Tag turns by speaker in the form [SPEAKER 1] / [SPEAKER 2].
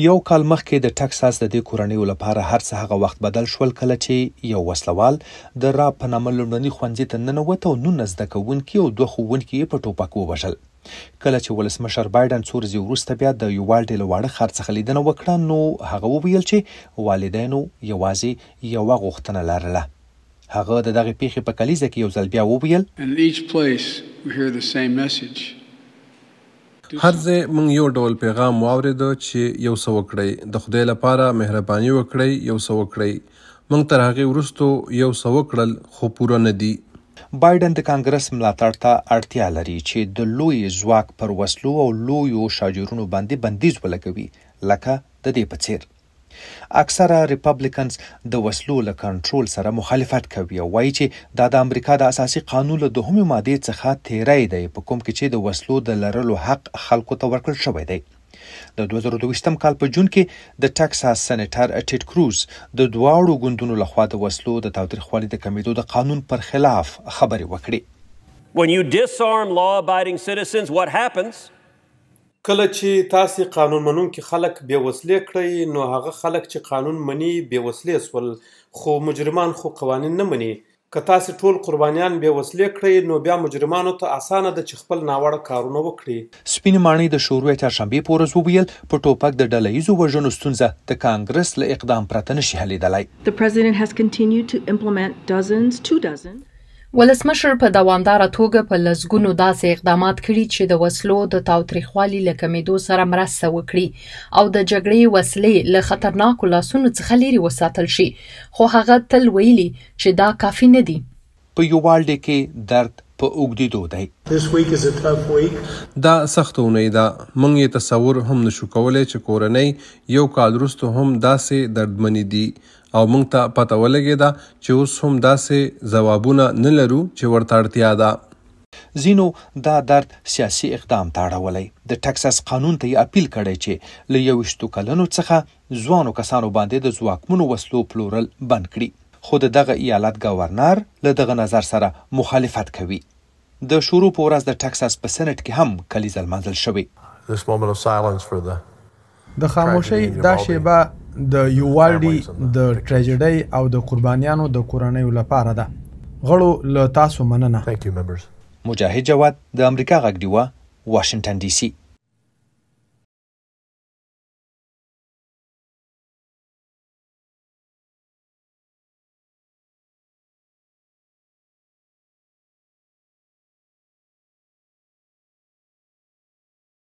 [SPEAKER 1] یو کال مخکې د ټکساس د دې کورنۍ لپاره هر څه هغه وخت بدل شول کله چې یو وسلوال د را په نامه لومړني خوندې ته ننوته او نو نزد کوونکې او دوه خوونکې په ټوپک ووژل کله چې ولسمشر بایدن څور زی ورسته بیا د یو والډې لواړه خرڅ خلیدنه وکړه نو هغه وویل چې والدینو یوازې یو غوښتنه لرله هغه د دغه پیښې په کلیزه کې یو ځل بیا وویل
[SPEAKER 2] هر ځای موږ یو ډول پیغام واورېده چې یو څه وکړئ د خدای لپاره مهرباني وکړئ یو څه وکړئ موږ تر هغه وروسته یو څه وکړل خو پوره نه دی بایدن د کانګرس ملاتړ
[SPEAKER 1] ته اړتیا لري چې د لوی ځواک پر وسلو او لویو شاجورونو باندې بندیز ولګوي لکه د دې په څیر اکثره ریپبلیکنز د وسلو له کنټرول سره مخالفت کوي او وایي چې دا د امریکا د اساسي قانون له دوهمې مادې څخه تیری دی په کوم کې چې د وسلو د لرلو حق خلکو ته ورکړل شوی دی د 2022م کال په جون کې د ټکساس سېنټر ټیټ کروز د دواړو ګوندونو لخوا د وسلو د تاوتریخوالي د کمیدو د قانون پر خلاف خبرې وکړې
[SPEAKER 2] When you disarm law abiding citizens what happens کله چې تاسو قانون منونکي خلک بې وسلې کړئ نو هغه خلک چې قانون مني بې وسلې سول خو مجرمان خو قوانین نه مني که تاسو ټول قربانیان بې وسلې کړئ نو بیا مجرمانو ته اسانه ده چې خپل ناوړه کارونه وکړي
[SPEAKER 1] سپین مانی د شوروي چهارشنبه پورز وویل په ټوپک د ډلېزو وژنو ستونزه د کانګرس له اقدام پرته نشي حلیدلای The president has continued to implement dozens to dozens ولسمشر په دوامداره توګه په لسګونو داسې اقدامات کړي چې د وسلو د تاوتریخوالي له کمېدو سره مرسته وکړي او د جګړې وسلې له خطرناکو لاسونو څخه لرې وساتل شي خو هغه تل ویلي چې دا کافي نه دي
[SPEAKER 2] په یووالډ کې درد په اوګدیدو دی دا سخت اونۍ ده مونږ یې تصور هم نشو کولای چې کورنۍ یو کال وروسته هم داسې دردمنې دي او مونږ ته پته ولګېده چې اوس هم داسې ځوابونه نه لرو چې ورته اړتیا ده
[SPEAKER 1] زینو دا درد سیاسي اقدام ته اړولی د ټکساس قانون ته یې اپیل کړی چې له یو شتو کلنو څخه ځوانو کسانو باندې د ځواکمنو وسلو پلورل بند کړي خو د دغه ایالت گورنر له دغه نظر سره مخالفت کوي د شروع په ورځ د ټکساس په سنټ کې هم کلیزه لمنځل شوې
[SPEAKER 2] د خاموشۍ دا شیبه د یووالډي د ټریجډي او
[SPEAKER 1] د قربانیانو د کورنۍ لپاره ده غړو له تاسو مننه مجاهد جواد د امریکا غږ دیوه واشنگټن ډي سي